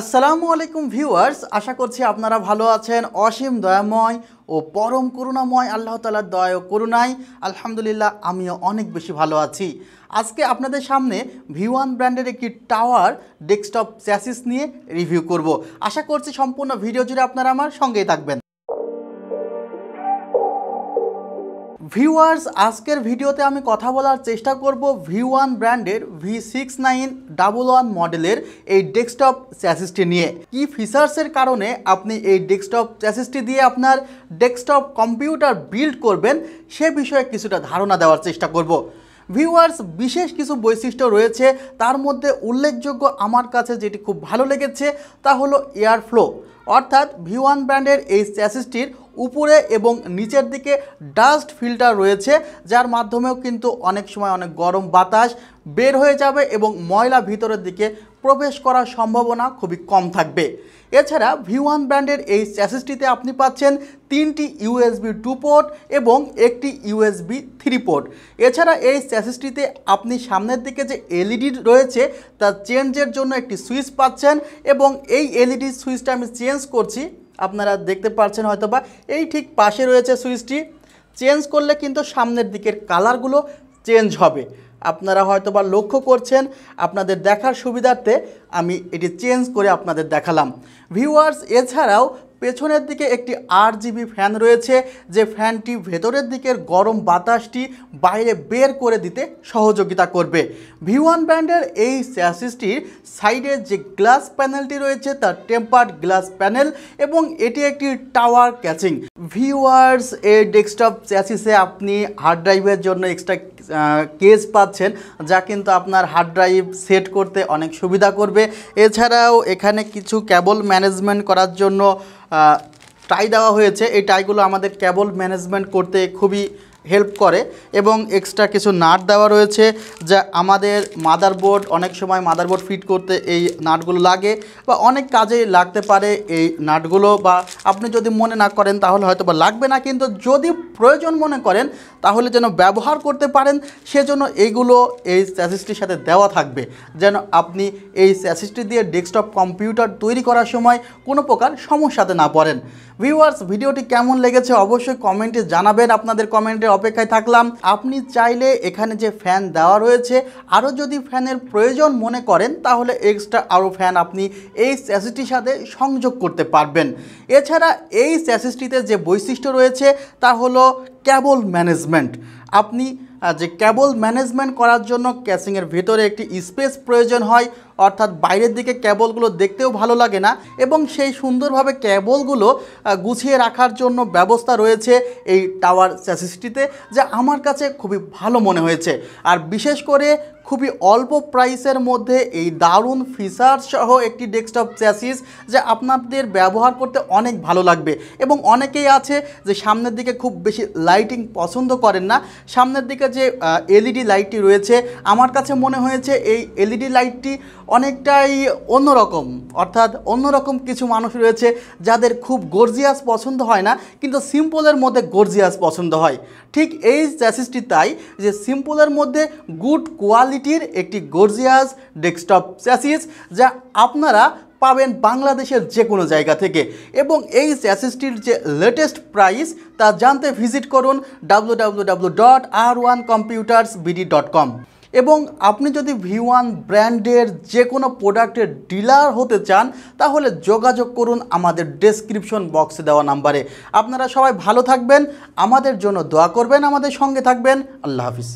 আসসালামু আলাইকুম ভিউয়ার্স আশা করছি আপনারা ভালো আছেন অসীম দয়াময় ও পরম করুণাময় আল্লাহ তালার দয় ও করুণায় আলহামদুলিল্লাহ আমিও অনেক বেশি ভালো আছি আজকে আপনাদের সামনে ভিওয়ান ব্র্যান্ডের একটি টাওয়ার ডেস্কটপ চ্যাসিস নিয়ে রিভিউ করব আশা করছি সম্পূর্ণ ভিডিও জুড়ে আপনারা আমার সঙ্গেই থাকবেন ভিউয়ার্স আজকের ভিডিওতে আমি কথা বলার চেষ্টা করব ভি ওয়ান ব্র্যান্ডের V six nine double one মডেলের এই ডেস্কটপ চ্যাসিসটি নিয়ে কি ফিচার্সের কারণে আপনি এই ডেস্কটপ চ্যাসিসটি দিয়ে আপনার ডেস্কটপ কম্পিউটার বিল্ড করবেন সে বিষয়ে কিছুটা ধারণা দেওয়ার চেষ্টা করব ভিউয়ার্স বিশেষ কিছু বৈশিষ্ট্য রয়েছে তার মধ্যে উল্লেখযোগ্য আমার কাছে যেটি খুব ভালো লেগেছে তা হলো এয়ার ফ্লো অর্থাৎ ভি ওয়ান ব্র্যান্ডের এই চ্যাসিসটির উপরে এবং নিচের দিকে ডাস্ট ফিল্টার রয়েছে যার মাধ্যমেও কিন্তু অনেক সময় অনেক গরম বাতাস বের হয়ে যাবে এবং ময়লা ভিতরের দিকে প্রবেশ করার সম্ভাবনা খুবই কম থাকবে এছাড়া ভি ওয়ান ব্র্যান্ডের এই চ্যাসিসটিতে আপনি পাচ্ছেন তিনটি ইউএসবি টু পোর্ট এবং একটি ইউএসবি থ্রি পোর্ট এছাড়া এই চ্যাসিসটিতে আপনি সামনের দিকে যে এলইডি e রয়েছে তা চেঞ্জের জন্য একটি সুইচ পাচ্ছেন এবং এই এলইডি সুইচটা e আমি চেঞ্জ করছি আপনারা দেখতে পাচ্ছেন হয়তো বা এই ঠিক পাশে রয়েছে সুইচটি চেঞ্জ করলে কিন্তু সামনের দিকের কালারগুলো চেঞ্জ হবে আপনারা হয়তো বা লক্ষ্য করছেন আপনাদের দেখার সুবিধার্থে আমি এটি চেঞ্জ করে আপনাদের দেখালাম ভিউয়ার্স এছাড়াও পেছনের দিকে একটি আর জিবি ফ্যান রয়েছে যে ফ্যানটি ভেতরের দিকের গরম বাতাসটি বাইরে বের করে দিতে সহযোগিতা করবে ভি ওয়ান ব্র্যান্ডের এই স্যাসিসটির সাইডে যে গ্লাস প্যানেলটি রয়েছে তার টেম্পার্ড গ্লাস প্যানেল এবং এটি একটি টাওয়ার ক্যাচিং ভিওয়ার্স এই ডেস্কটপ চ্যাসিসে আপনি হার্ড ড্রাইভের জন্য এক্সট্রা কেস পাচ্ছেন যা কিন্তু আপনার হার্ড ড্রাইভ সেট করতে অনেক সুবিধা করবে এছাড়াও এখানে কিছু কেবল ম্যানেজমেন্ট করার জন্য টাই দেওয়া হয়েছে এই টাইগুলো আমাদের কেবল ম্যানেজমেন্ট করতে খুবই হেল্প করে এবং এক্সট্রা কিছু নাট দেওয়া রয়েছে যা আমাদের মাদারবোর্ড অনেক সময় মাদারবোর্ড ফিট করতে এই নাটগুলো লাগে বা অনেক কাজে লাগতে পারে এই নাটগুলো বা আপনি যদি মনে না করেন তাহলে হয়তো বা লাগবে না কিন্তু যদি প্রয়োজন মনে করেন তাহলে যেন ব্যবহার করতে পারেন সেজন্য এগুলো এই স্যাসিসটির সাথে দেওয়া থাকবে যেন আপনি এই স্যাসিসটি দিয়ে ডেস্কটপ কম্পিউটার তৈরি করার সময় কোনো প্রকার সমস্যাতে না পড়েন ভিউয়ার্স ভিডিওটি কেমন লেগেছে অবশ্যই কমেন্টে জানাবেন আপনাদের কমেন্টের অপেক্ষায় থাকলাম আপনি চাইলে এখানে যে ফ্যান দেওয়া রয়েছে আরও যদি ফ্যানের প্রয়োজন মনে করেন তাহলে এক্সট্রা আরও ফ্যান আপনি এই স্যাসিসটির সাথে সংযোগ করতে পারবেন এছাড়া এই স্যাসিসটিতে যে বৈশিষ্ট্য রয়েছে তা হলো ক্যাবল ম্যানেজমেন্ট আপনি যে ক্যাবল ম্যানেজমেন্ট করার জন্য ক্যাসিংয়ের ভেতরে একটি স্পেস প্রয়োজন হয় অর্থাৎ বাইরের দিকে ক্যাবলগুলো দেখতেও ভালো লাগে না এবং সেই সুন্দরভাবে ক্যাবলগুলো গুছিয়ে রাখার জন্য ব্যবস্থা রয়েছে এই টাওয়ার স্যাসিসটিতে যা আমার কাছে খুবই ভালো মনে হয়েছে আর বিশেষ করে খুবই অল্প প্রাইসের মধ্যে এই দারুণ ফিচার সহ একটি ডেস্কটপ চ্যাসিস যা আপনাদের ব্যবহার করতে অনেক ভালো লাগবে এবং অনেকেই আছে যে সামনের দিকে খুব বেশি লাইটিং পছন্দ করেন না সামনের দিকে যে এলইডি লাইটটি রয়েছে আমার কাছে মনে হয়েছে এই এলইডি লাইটটি অনেকটাই অন্যরকম অর্থাৎ অন্যরকম কিছু মানুষ রয়েছে যাদের খুব গর্জিয়াস পছন্দ হয় না কিন্তু সিম্পলের মধ্যে গর্জিয়াস পছন্দ হয় ঠিক এই চ্যাসিসটি তাই যে সিম্পলের মধ্যে গুড কোয়ালিটির একটি গর্জিয়াস ডেস্কটপ চ্যাসিস যা আপনারা পাবেন বাংলাদেশের যে কোনো জায়গা থেকে এবং এই চ্যাসিসটির যে লেটেস্ট প্রাইস তা জানতে ভিজিট করুন W dot R one computers BD dot com এবং আপনি যদি ভি ওয়ান ব্র্যান্ডের যে কোনো প্রোডাক্টের ডিলার হতে চান তাহলে যোগাযোগ করুন আমাদের ডেসক্রিপশন বক্সে দেওয়া নাম্বারে আপনারা সবাই ভালো থাকবেন আমাদের জন্য দোয়া করবেন আমাদের সঙ্গে থাকবেন আল্লাহ হাফিজ